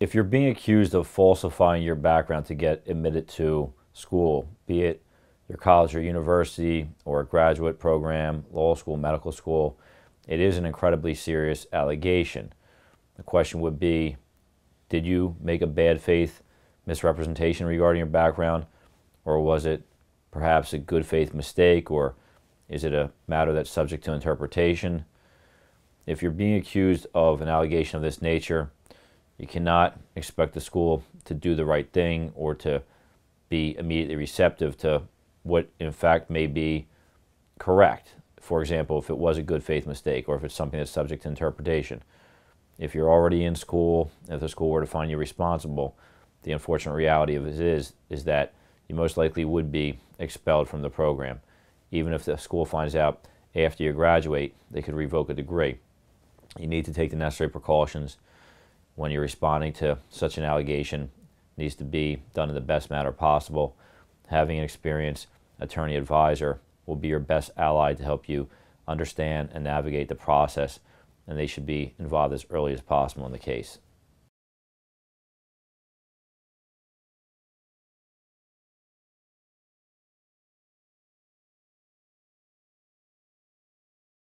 If you're being accused of falsifying your background to get admitted to school, be it your college or university or a graduate program, law school, medical school, it is an incredibly serious allegation. The question would be, did you make a bad faith misrepresentation regarding your background or was it perhaps a good faith mistake or is it a matter that's subject to interpretation? If you're being accused of an allegation of this nature, you cannot expect the school to do the right thing or to be immediately receptive to what, in fact, may be correct. For example, if it was a good faith mistake or if it's something that's subject to interpretation. If you're already in school, if the school were to find you responsible, the unfortunate reality of it is, is that you most likely would be expelled from the program. Even if the school finds out after you graduate, they could revoke a degree. You need to take the necessary precautions when you're responding to such an allegation needs to be done in the best manner possible. Having an experienced attorney advisor will be your best ally to help you understand and navigate the process, and they should be involved as early as possible in the case.